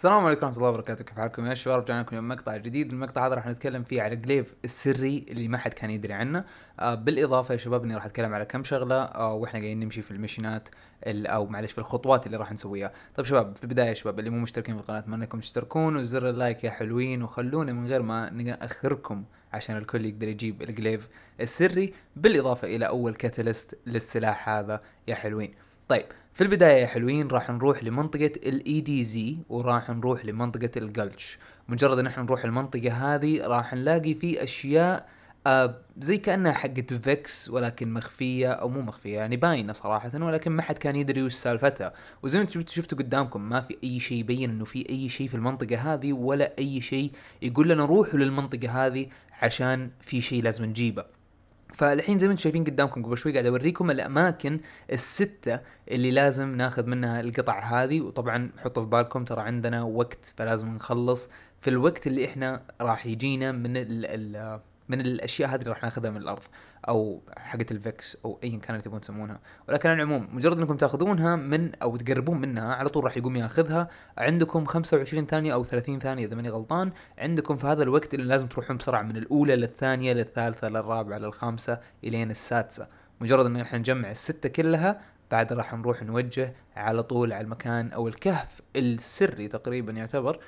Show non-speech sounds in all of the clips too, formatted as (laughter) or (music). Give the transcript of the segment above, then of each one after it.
السلام عليكم ورحمه الله وبركاته كيف حالكم يا شباب رجعنا لكم اليوم مقطع جديد المقطع هذا راح نتكلم فيه على جليف السري اللي ما حد كان يدري عنه آه، بالاضافه يا شباب اني راح اتكلم على كم شغله آه، واحنا قاعدين نمشي في المشينات او معلش في الخطوات اللي راح نسويها طيب شباب في البدايه يا شباب اللي مو مشتركين في القناه اتمنى انكم تشتركون وزر اللايك يا حلوين وخلونا من غير ما ناخركم عشان الكل يقدر يجيب الجليف السري بالاضافه الى اول كاتلست للسلاح هذا يا حلوين طيب في البداية يا حلوين راح نروح لمنطقة الاي دي e زي وراح نروح لمنطقة الجلتش مجرد ان احنا نروح المنطقة هذه راح نلاقي في اشياء آه زي كانها حقت فيكس ولكن مخفيه او مو مخفيه يعني باينه صراحه ولكن ما حد كان يدري وش سالفتها وزي ما انتم شفتوا قدامكم ما في اي شيء يبين انه في اي شيء في المنطقه هذه ولا اي شيء يقول لنا روحوا للمنطقه هذه عشان في شيء لازم نجيبه فالحين زي ما انتم شايفين قدامكم قبل شوي قاعد اوريكم الاماكن السته اللي لازم ناخذ منها القطع هذه وطبعا حطوا في بالكم ترى عندنا وقت فلازم نخلص في الوقت اللي احنا راح يجينا من الـ الـ من الاشياء هذه اللي راح ناخذها من الارض او حقه الفيكس او ايا كانت تبون تسمونها ولكن على العموم مجرد انكم تاخذونها من او تقربون منها على طول راح يقوم ياخذها عندكم 25 ثانيه او 30 ثانيه اذا ماني غلطان عندكم في هذا الوقت اللي لازم تروحون بسرعه من الاولى للثانيه للثالثه للرابعه للخامسه الين السادسه مجرد ان احنا نجمع السته كلها بعد راح نروح نوجه على طول على المكان او الكهف السري تقريبا يعتبر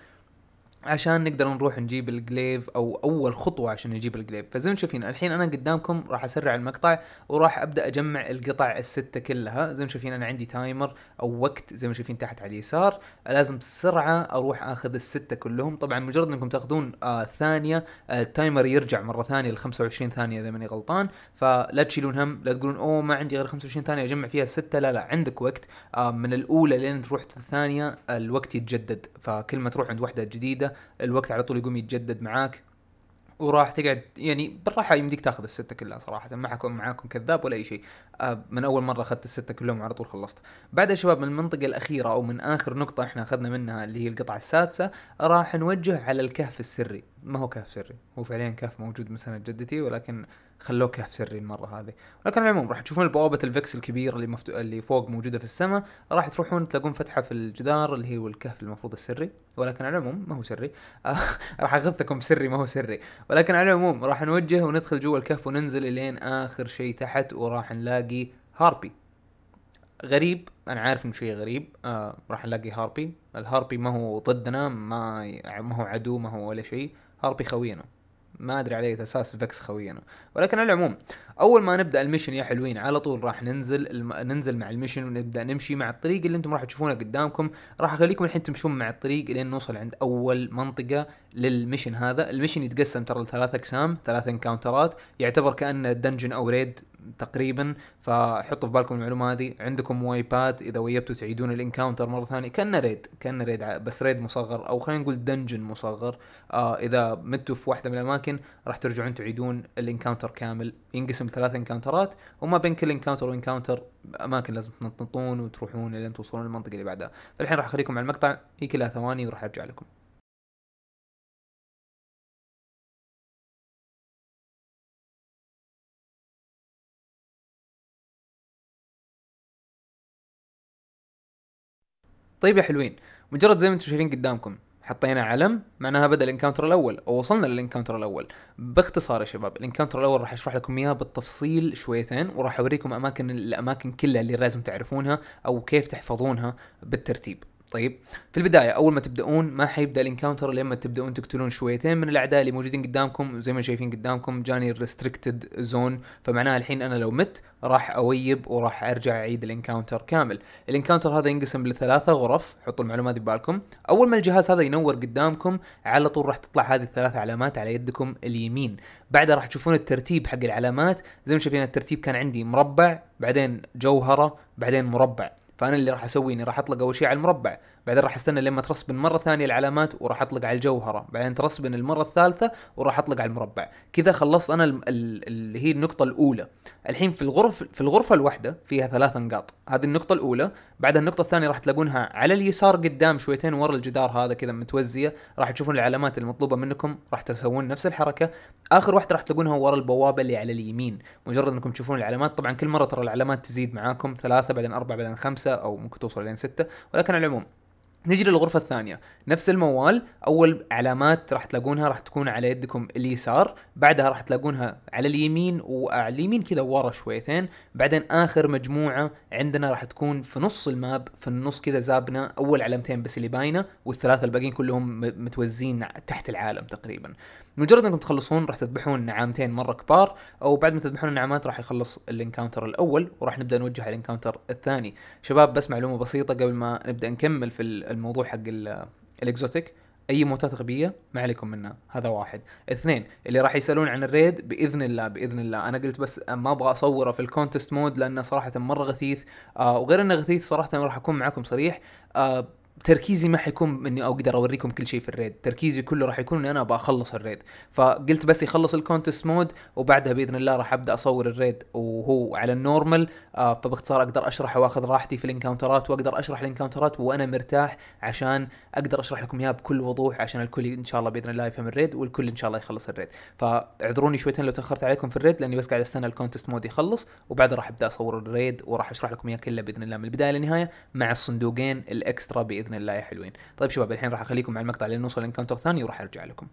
عشان نقدر نروح نجيب الجليف او اول خطوه عشان نجيب الجليف فزي ما شايفين الحين انا قدامكم راح اسرع المقطع وراح ابدا اجمع القطع السته كلها زي ما شايفين انا عندي تايمر او وقت زي ما شايفين تحت على اليسار لازم بسرعه اروح اخذ السته كلهم طبعا مجرد انكم تاخذون آه ثانيه آه التايمر يرجع مره ثانيه ل 25 ثانيه اذا ماني غلطان فلا تشيلون هم لا تقولون اوه ما عندي غير 25 ثانيه اجمع فيها السته لا لا عندك وقت آه من الاولى لين تروح الثانيه الوقت يتجدد فكل ما تروح عند واحده جديده الوقت على طول يقوم يتجدد معاك وراح تقعد يعني بالراحه يمديك تاخذ السته كلها صراحه ما حكون معاكم كذاب ولا اي شيء آه، من اول مره اخذت السته كلهم وعلى طول خلصت بعد يا شباب من المنطقه الاخيره او من اخر نقطه احنا اخذنا منها اللي هي القطعه السادسه راح نوجه على الكهف السري ما هو كهف سري هو فعليا كهف موجود من سنه جدتي ولكن خلوه كهف سري المره هذه لكن على العموم راح تشوفون البوابه الفكس الكبيره اللي مفتو... اللي فوق موجوده في السماء راح تروحون تلاقون فتحه في الجدار اللي هو الكهف المفروض السري ولكن على العموم ما هو سري (laughs) راح اغثكم سري ما هو سري ولكن على العموم راح نوجه وندخل جوا الكهف وننزل الين اخر شيء تحت وراح نلاقي هاربي غريب انا عارف انه شيء غريب آه راح نلاقي هاربي الهاربي ما هو ضدنا ما ما هو عدو ما هو ولا شيء هاربي خوينا ما ادري على اي اساس فيكس خوينا ولكن على العموم اول ما نبدا المشن يا حلوين على طول راح ننزل الم... ننزل مع المشن ونبدا نمشي مع الطريق اللي انتم راح تشوفونه قدامكم راح اخليكم الحين تمشون مع الطريق لين نوصل عند اول منطقه للمشن هذا المشن يتقسم ترى لثلاث اقسام ثلاث انكاونترات يعتبر كانه دنجن او ريد تقريبا فحطوا في بالكم المعلومه هذه عندكم وايبات اذا ويبتوا تعيدون الانكاونتر مره ثانيه كانه ريد كانه ريد بس ريد مصغر او خلينا نقول دنجن مصغر آه اذا متوا في واحده من الاماكن راح ترجعون تعيدون الانكاونتر كامل ينقسم ثلاث انكاونترات وما بين كل انكاونتر وانكاونتر اماكن لازم تنطنطون وتروحون لين توصلون المنطقه اللي بعدها فالحين راح اخليكم على المقطع هي كلها ثواني وراح ارجع لكم طيب يا حلوين مجرد زي ما انتم شايفين قدامكم حطينا علم معناها بدا الانكاونتر الاول او وصلنا للانكاونتر الاول باختصار يا شباب الانكاونتر الاول راح اشرح لكم اياه بالتفصيل شويتين وراح اوريكم اماكن الاماكن كلها اللي لازم تعرفونها او كيف تحفظونها بالترتيب طيب في البدايه اول ما تبدأون ما حيبدا الانكاونتر لما تبدأون تقتلون شويتين من الاعداء اللي موجودين قدامكم زي ما شايفين قدامكم جاني الريستريكتد زون فمعناها الحين انا لو مت راح اويب وراح ارجع اعيد الانكاونتر كامل الانكاونتر هذا ينقسم لثلاثه غرف حطوا المعلومات ببالكم اول ما الجهاز هذا ينور قدامكم على طول راح تطلع هذه الثلاث علامات على يدكم اليمين بعدها راح تشوفون الترتيب حق العلامات زي ما شايفين الترتيب كان عندي مربع بعدين جوهره بعدين مربع فانا اللي راح اسويه اني راح اطلق اول شيء على المربع بعدين راح استنى لما ترسبن مره ثانيه العلامات وراح اطلق على الجوهره بعدين ترسبن المره الثالثه وراح اطلق على المربع كذا خلصت انا اللي هي النقطه الاولى الحين في الغرف في الغرفه الواحده فيها ثلاث نقاط هذه النقطه الاولى بعدها النقطه الثانيه راح تلاقونها على اليسار قدام شويتين ورا الجدار هذا كذا متوزيه راح تشوفون العلامات المطلوبه منكم راح تسوون نفس الحركه اخر واحده راح تلاقونها ورا البوابه اللي على اليمين مجرد انكم تشوفون العلامات طبعا كل مره ترى العلامات تزيد معاكم ثلاثه بعدين اربعه بعدين خمسه او ممكن توصل لين سته ولكن على العموم نجي للغرفة الثانية نفس الموال أول علامات راح تلاقونها راح تكون على يدكم اليسار بعدها راح تلاقونها على اليمين وعلى اليمين كذا ورا شويتين بعدين آخر مجموعة عندنا راح تكون في نص الماب في النص كذا زابنا أول علامتين بس اللي باينة والثلاثة الباقيين كلهم متوزين تحت العالم تقريبا مجرد انكم تخلصون راح تذبحون نعامتين مره كبار او بعد ما تذبحون النعامات راح يخلص الانكاونتر الاول وراح نبدا نوجه على الانكاونتر الثاني شباب بس معلومه بسيطه قبل ما نبدا نكمل في الموضوع حق الاكزوتيك اي موتات غبيه ما عليكم منها هذا واحد اثنين اللي راح يسالون عن الريد باذن الله باذن الله انا قلت بس ما ابغى اصوره في الكونتست مود لانه صراحه مره غثيث آه وغير انه غثيث صراحه راح اكون معكم صريح آه تركيزي ما حيكون اني اقدر اوريكم كل شيء في الريد تركيزي كله راح يكون اني انا ابغى اخلص الريد فقلت بس يخلص الكونتست مود وبعدها باذن الله راح ابدا اصور الريد وهو على النورمال آه، فباختصار اقدر اشرح واخذ راحتي في الانكاونترات واقدر اشرح الانكاونترات وانا مرتاح عشان اقدر اشرح لكم اياها بكل وضوح عشان الكل ان شاء الله باذن الله يفهم الريد والكل ان شاء الله يخلص الريد فاعذروني شويتين لو تاخرت عليكم في الريد لاني بس قاعد استنى الكونتست مود يخلص وبعدها راح ابدا اصور الريد وراح اشرح لكم اياه كله باذن الله من البدايه للنهايه مع الصندوقين الاكسترا باذن باذن الله يا حلوين طيب شباب الحين راح اخليكم مع المقطع لين نوصل لانكاونتر ثاني وراح ارجع لكم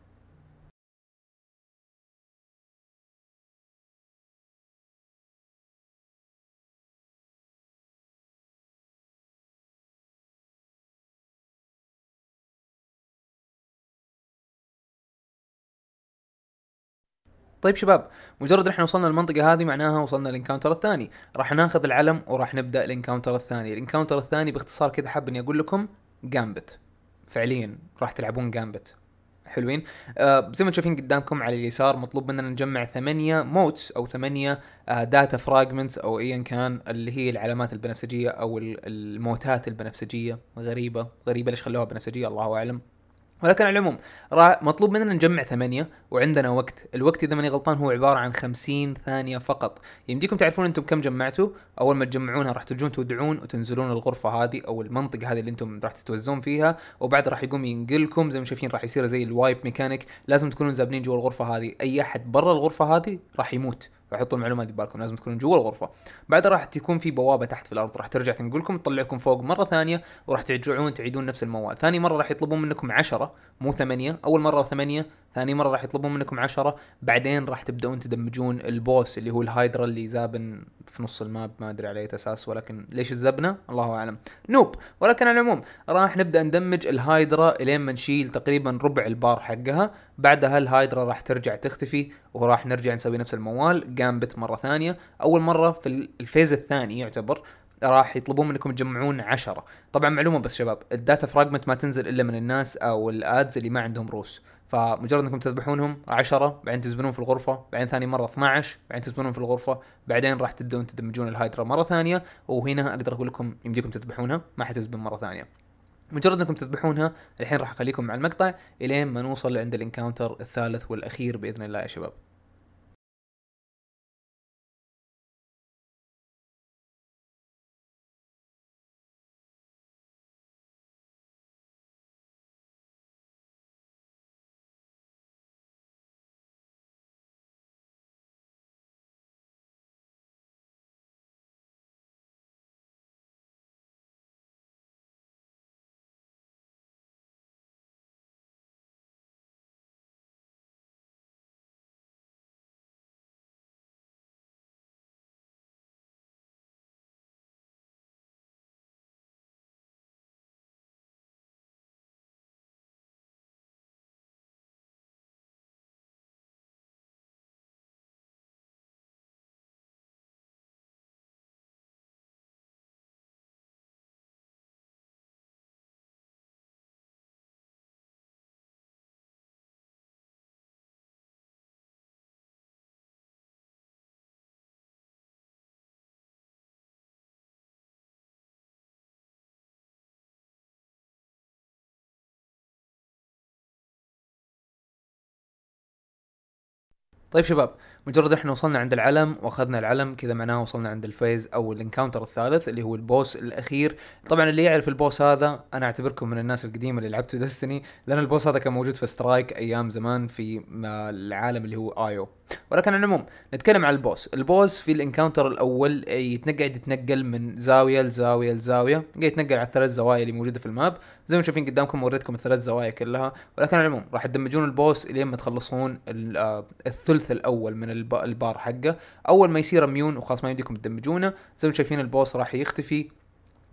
طيب شباب مجرد احنا وصلنا المنطقة هذه معناها وصلنا الانكاونتر الثاني، راح ناخذ العلم وراح نبدا الانكاونتر الثاني، الانكاونتر الثاني باختصار كذا حاب اني اقول لكم جامبت. فعليا راح تلعبون جامبت. حلوين آه زي ما تشوفين قدامكم على اليسار مطلوب مننا نجمع ثمانية موتس او ثمانية آه داتا فراجمنتس او ايا كان اللي هي العلامات البنفسجية او الموتات البنفسجية غريبة غريبة ليش خلوها بنفسجية الله اعلم ولكن على العموم مطلوب مننا نجمع ثمانية وعندنا وقت الوقت إذا ماني غلطان هو عبارة عن خمسين ثانية فقط يمديكم تعرفون أنتم كم جمعتوا أول ما تجمعونها راح ترجون تودعون وتنزلون الغرفة هذه أو المنطقة هذه اللي أنتم راح تتوزون فيها وبعد راح يقوم ينقلكم زي ما شايفين راح يصير زي الوايب ميكانيك لازم تكونون زابنين جوا الغرفة هذه أي أحد برا الغرفة هذه راح يموت حطوا المعلومات ببالكم لازم تكونون جوا الغرفه بعد راح تكون في بوابه تحت في الارض راح ترجع تنقلكم تطلعكم فوق مره ثانيه وراح ترجعون تعيدون نفس الموال ثاني مره راح يطلبون منكم عشرة مو ثمانية اول مره ثمانية ثاني مره راح يطلبون منكم عشرة بعدين راح تبدأون تدمجون البوس اللي هو الهايدرا اللي زابن في نص الماب ما ادري على اي اساس ولكن ليش الزبنه الله اعلم نوب ولكن على العموم راح نبدا ندمج الهايدرا الين ما نشيل تقريبا ربع البار حقها بعدها الهايدرا راح ترجع تختفي وراح نرجع نسوي نفس الموال جامبت مره ثانيه اول مره في الفيز الثاني يعتبر راح يطلبون منكم تجمعون عشرة طبعا معلومة بس شباب الداتا فراجمنت ما تنزل إلا من الناس أو الآدز اللي ما عندهم روس فمجرد انكم تذبحونهم 10 بعدين تزبنون في الغرفه بعدين ثاني مره 12 بعدين تزبنون في الغرفه بعدين راح تبدون تدمجون الهايدرا مره ثانيه وهنا اقدر اقول لكم يمديكم تذبحونها ما حتزبن مره ثانيه مجرد انكم تذبحونها الحين راح اخليكم مع المقطع الين ما نوصل عند الانكاونتر الثالث والاخير باذن الله يا شباب طيب شباب مجرد احنا وصلنا عند العلم واخذنا العلم كذا معناه وصلنا عند الفيز او الانكاونتر الثالث اللي هو البوس الاخير طبعا اللي يعرف البوس هذا انا اعتبركم من الناس القديمه اللي لعبتوا دستني لان البوس هذا كان موجود في سترايك ايام زمان في العالم اللي هو ايو ولكن على العموم نتكلم عن البوس البوس في الانكاونتر الاول آه، يتنقعد يتنقل من زاويه لزاويه لزاويه يتنقل على الثلاث زوايا اللي موجوده في الماب زي ما شايفين قدامكم وريتكم الثلاث زوايا كلها ولكن على العموم راح تدمجون البوس لين ما تخلصون آه، الثلث الاول من البار حقه اول ما يصير ميون وخلاص ما يمديكم تدمجونه زي ما شايفين البوس راح يختفي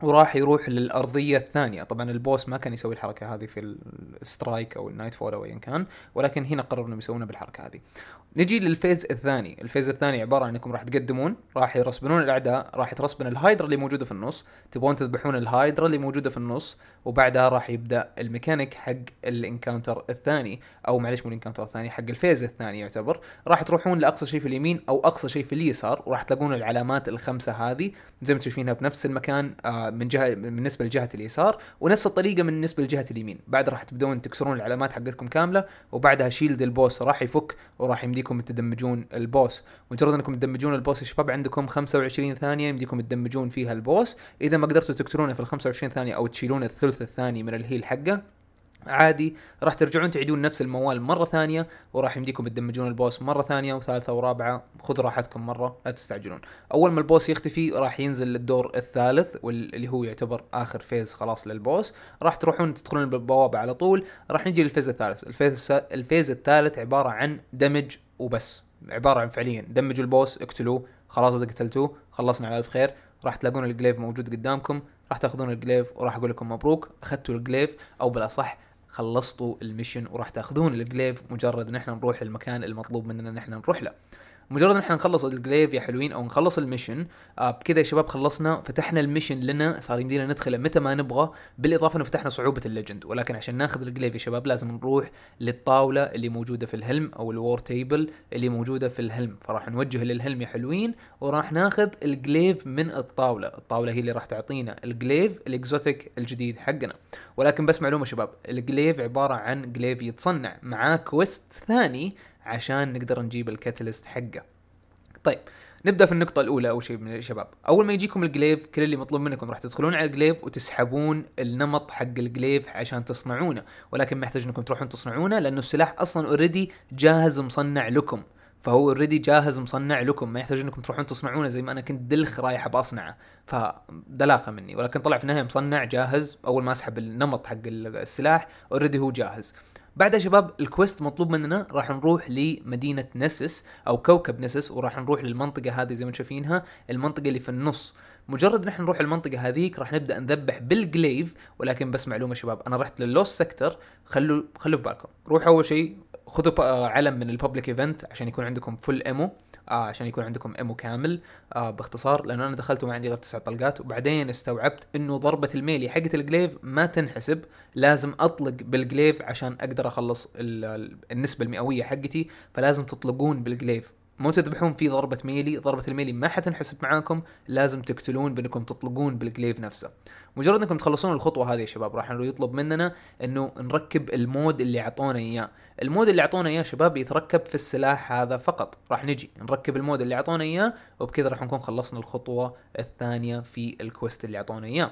وراح يروح للارضيه الثانيه طبعا البوس ما كان يسوي الحركه هذه في السترايك او النايت فول او ايا كان ولكن هنا قرروا انهم يسوونها بالحركه هذه نجي للفيز الثاني الفيز الثاني عباره عن انكم راح تقدمون راح يرسبنون الاعداء راح ترسبن الهايدرا اللي موجوده في النص تبون تذبحون الهايدرا اللي موجوده في النص وبعدها راح يبدا الميكانيك حق الانكاونتر الثاني او معلش مو الانكاونتر الثاني حق الفيز الثاني يعتبر راح تروحون لاقصى شيء في اليمين او اقصى شيء في اليسار وراح تلاقون العلامات الخمسه هذه زي ما تشوفينها بنفس المكان آه من جهه بالنسبه لجهه اليسار ونفس الطريقه بالنسبه لجهه اليمين بعد راح تبدون تكسرون العلامات حقتكم كامله وبعدها شيلد البوس راح يفك وراح يمديكم تدمجون البوس مجرد انكم تدمجون البوس يا شباب عندكم 25 ثانيه يمديكم تدمجون فيها البوس اذا ما قدرتوا تقتلونه في ال 25 ثانيه او تشيلون الثلث الثاني من الهيل حقه عادي راح ترجعون تعيدون نفس الموال مره ثانيه وراح يمديكم تدمجون البوس مره ثانيه وثالثه ورابعه خذ راحتكم مره لا تستعجلون اول ما البوس يختفي راح ينزل للدور الثالث واللي هو يعتبر اخر فيز خلاص للبوس راح تروحون تدخلون بالبوابه على طول راح نجي للفيز الثالث الفيز الفيز الثالث عباره عن دمج وبس عباره عن فعليا دمجوا البوس اقتلوه خلاص اذا قتلتوه خلصنا على الف خير راح تلاقون الجليف موجود قدامكم راح تاخذون الجليف وراح اقول لكم مبروك اخذتوا الجليف او بالاصح خلصتوا المشن وراح تاخذون الجليف مجرد ان احنا نروح المكان المطلوب مننا ان احنا نروح له مجرد ان احنا نخلص الجليف يا حلوين او نخلص الميشن آه، بكذا يا شباب خلصنا فتحنا الميشن لنا صار يمدينا ندخله متى ما نبغى بالاضافه انه فتحنا صعوبه الليجند ولكن عشان ناخذ الجليف يا شباب لازم نروح للطاوله اللي موجوده في الهلم او الور تيبل اللي موجوده في الهلم فراح نوجه للهلم يا حلوين وراح ناخذ الجليف من الطاوله الطاوله هي اللي راح تعطينا الجليف الاكزوتيك الجديد حقنا ولكن بس معلومه شباب الجليف عباره عن جليف يتصنع معاه كويست ثاني عشان نقدر نجيب الكاتاليست حقه طيب نبدا في النقطه الاولى اول شيء من الشباب اول ما يجيكم الجليف كل اللي مطلوب منكم راح تدخلون على الجليف وتسحبون النمط حق الجليف عشان تصنعونه ولكن محتاج انكم تروحون تصنعونه لانه السلاح اصلا اوريدي جاهز مصنع لكم فهو اوريدي جاهز مصنع لكم ما يحتاج انكم تروحون تصنعونه زي ما انا كنت دلخ رايح بصنعه فدلاخه مني ولكن طلع في النهايه مصنع جاهز اول ما اسحب النمط حق السلاح اوريدي هو جاهز بعدها شباب الكويست مطلوب مننا راح نروح لمدينه نسس او كوكب نسس وراح نروح للمنطقه هذه زي ما شايفينها المنطقه اللي في النص مجرد نحن نروح المنطقة هذيك راح نبدأ نذبح بالجليف ولكن بس معلومة شباب أنا رحت لللوس سكتر خلوا خلوا في بالكم روحوا أول شيء خذوا آه، علم من الببليك ايفنت عشان يكون عندكم فل ايمو آه عشان يكون عندكم ايمو كامل آه باختصار لانه انا دخلت وما عندي غير تسع طلقات وبعدين استوعبت انه ضربه الميلي حقت الجليف ما تنحسب لازم اطلق بالجليف عشان اقدر اخلص النسبه المئويه حقتي فلازم تطلقون بالجليف مو تذبحون في ضربة ميلي ضربة الميلي ما حتنحسب معاكم لازم تقتلون بانكم تطلقون بالجليف نفسه مجرد انكم تخلصون الخطوة هذه يا شباب راح يطلب مننا انه نركب المود اللي اعطونا اياه المود اللي اعطونا اياه شباب يتركب في السلاح هذا فقط راح نجي نركب المود اللي اعطونا اياه وبكذا راح نكون خلصنا الخطوة الثانية في الكويست اللي اعطونا اياه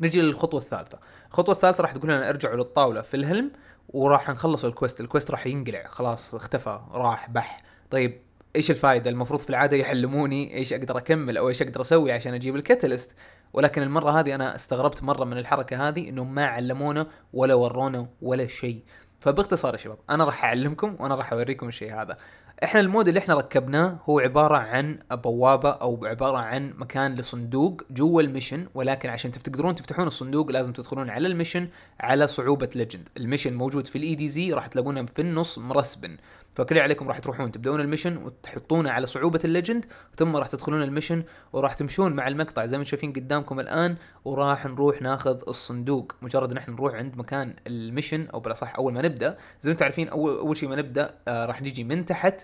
نجي للخطوة الثالثة الخطوة الثالثة راح تقول لنا ارجعوا للطاولة في الهلم وراح نخلص الكويست الكويست راح ينقلع خلاص اختفى راح بح طيب ايش الفائده المفروض في العاده يحلموني ايش اقدر اكمل او ايش اقدر اسوي عشان اجيب الكاتاليست ولكن المره هذه انا استغربت مره من الحركه هذه انهم ما علمونا ولا ورونا ولا شيء فباختصار يا شباب انا راح اعلمكم وانا راح اوريكم الشيء هذا احنا المود اللي احنا ركبناه هو عباره عن بوابه او عباره عن مكان لصندوق جوا الميشن ولكن عشان تقدرون تفتحون الصندوق لازم تدخلون على الميشن على صعوبه ليجند الميشن موجود في الاي دي e زي راح تلاقونه في النص مرسبن فكل عليكم راح تروحون تبدون المشن وتحطونه على صعوبة الليجند ثم راح تدخلون المشن وراح تمشون مع المقطع زي ما شايفين قدامكم الآن وراح نروح ناخذ الصندوق مجرد نحن نروح عند مكان المشن أو بالأصح أول ما نبدأ زي ما تعرفين أول, أول شيء ما نبدأ آه راح نجي من تحت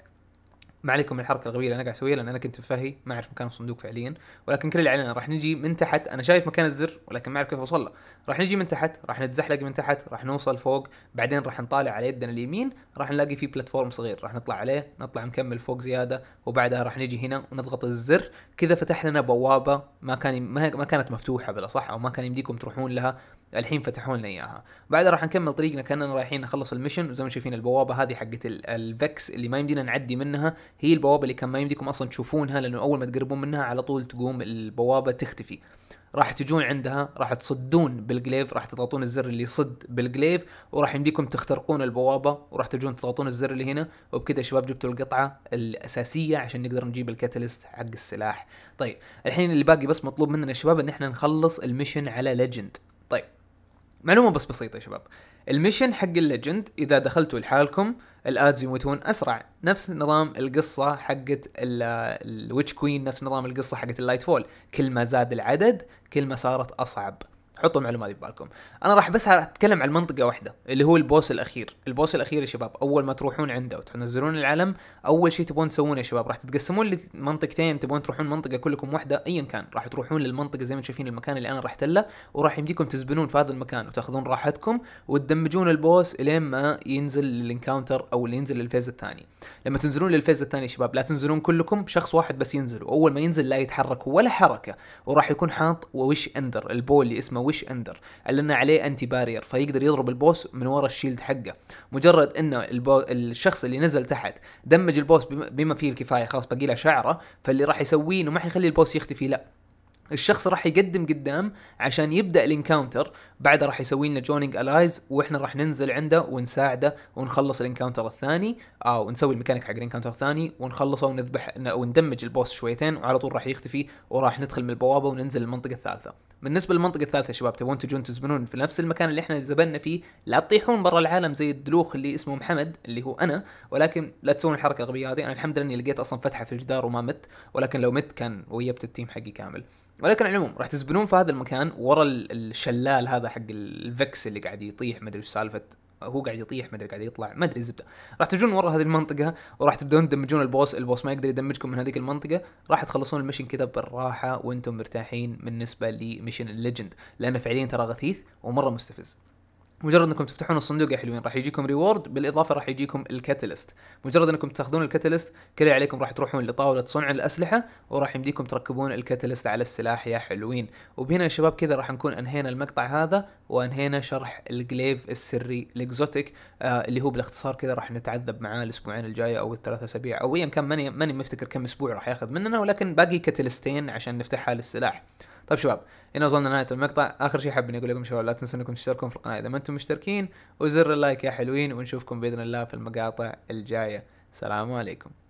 ما عليكم من الحركه الغبيه اللي انا قاعد اسويها لان انا كنت فهي ما اعرف مكان الصندوق فعليا ولكن كل اللي علينا راح نجي من تحت انا شايف مكان الزر ولكن ما اعرف كيف اوصل له راح نجي من تحت راح نتزحلق من تحت راح نوصل فوق بعدين راح نطالع على يدنا اليمين راح نلاقي فيه بلاتفورم صغير راح نطلع عليه نطلع نكمل فوق زياده وبعدها راح نجي هنا ونضغط الزر كذا فتح لنا بوابه ما كان ما كانت مفتوحه بالاصح او ما كان يمديكم تروحون لها الحين فتحوا لنا اياها بعدها راح نكمل طريقنا كاننا رايحين نخلص المشن وزي ما شايفين البوابه هذه حقت الفكس اللي ما يمدينا نعدي منها هي البوابه اللي كان ما يمديكم اصلا تشوفونها لانه اول ما تقربون منها على طول تقوم البوابه تختفي راح تجون عندها راح تصدون بالجليف راح تضغطون الزر اللي يصد بالجليف وراح يمديكم تخترقون البوابه وراح تجون تضغطون الزر اللي هنا وبكذا شباب جبتوا القطعه الاساسيه عشان نقدر نجيب الكاتاليست حق السلاح طيب الحين اللي باقي بس مطلوب مننا شباب ان احنا نخلص المشن على ليجند معلومه بس بسيطه يا شباب المشن حق الليجند اذا دخلتوا لحالكم الادز يموتون اسرع نفس نظام القصه حقت الويتش كوين نفس نظام القصه حقت اللايت فول كل ما زاد العدد كل ما صارت اصعب حطوا المعلومه هذه ببالكم انا راح بس اتكلم عن منطقه واحده اللي هو البوس الاخير البوس الاخير يا شباب اول ما تروحون عنده وتنزلون العلم اول شيء تبون تسوونه يا شباب راح تتقسمون لمنطقتين تبون تروحون منطقه كلكم واحده ايا كان راح تروحون للمنطقه زي ما شايفين المكان اللي انا رحت له وراح يمديكم تزبنون في هذا المكان وتاخذون راحتكم وتدمجون البوس الين ما ينزل للانكاونتر او اللي ينزل للفيز الثاني لما تنزلون للفيز الثاني يا شباب لا تنزلون كلكم شخص واحد بس ينزل واول ما ينزل لا يتحرك ولا حركه وراح يكون حاط ويش اندر البول اللي اسمه وش اندر لان عليه انتي بارير فيقدر يضرب البوس من ورا الشيلد حقه مجرد انه البو... الشخص اللي نزل تحت دمج البوس بما فيه الكفايه خلاص باقي له شعره فاللي راح يسويه انه ما حيخلي البوس يختفي لا الشخص راح يقدم قدام عشان يبدا الانكاونتر بعدها راح يسوي لنا جونينج الايز واحنا راح ننزل عنده ونساعده ونخلص الانكاونتر الثاني او آه، ونسوي الميكانيك حق الانكاونتر الثاني ونخلصه ونذبح وندمج البوس شويتين وعلى طول راح يختفي وراح ندخل من البوابه وننزل المنطقه الثالثه بالنسبه للمنطقه الثالثه شباب تبون تجون تزبنون في نفس المكان اللي احنا زبنا فيه لا تطيحون برا العالم زي الدلوخ اللي اسمه محمد اللي هو انا ولكن لا تسوون الحركه الغبيه هذه انا الحمد لله اني لقيت اصلا فتحه في الجدار وما مت ولكن لو مت كان ويبت التيم حقي كامل ولكن على العموم راح تزبنون في هذا المكان ورا الشلال هذا حق الفكس اللي قاعد يطيح ادري ايش سالفه هو قاعد يطيح ما ادري قاعد يطلع ما ادري الزبده راح تجون ورا هذه المنطقه وراح تبدون تدمجون البوس البوس ما يقدر يدمجكم من هذيك المنطقه راح تخلصون المشن كذا بالراحه وانتم مرتاحين بالنسبه لمشن الليجند لانه فعليا ترى غثيث ومره مستفز مجرد انكم تفتحون الصندوق يا حلوين راح يجيكم ريورد بالاضافه راح يجيكم الكاتلست مجرد انكم تاخذون الكاتلست كل عليكم راح تروحون لطاوله صنع الاسلحه وراح يمديكم تركبون الكاتلست على السلاح يا حلوين وبهنا يا شباب كذا راح نكون انهينا المقطع هذا وانهينا شرح الجليف السري الاكزوتيك آه اللي هو بالاختصار كذا راح نتعذب معاه الاسبوعين الجايه او الثلاث اسابيع او ايا كان ماني ماني مفتكر كم اسبوع راح ياخذ مننا ولكن باقي كاتلستين عشان نفتحها للسلاح طيب شباب هنا وصلنا نهاية المقطع اخر شيء حاب اني اقول لكم شباب لا تنسوا انكم تشتركون في القناه اذا ما انتم مشتركين وزر اللايك يا حلوين ونشوفكم باذن الله في المقاطع الجايه سلام عليكم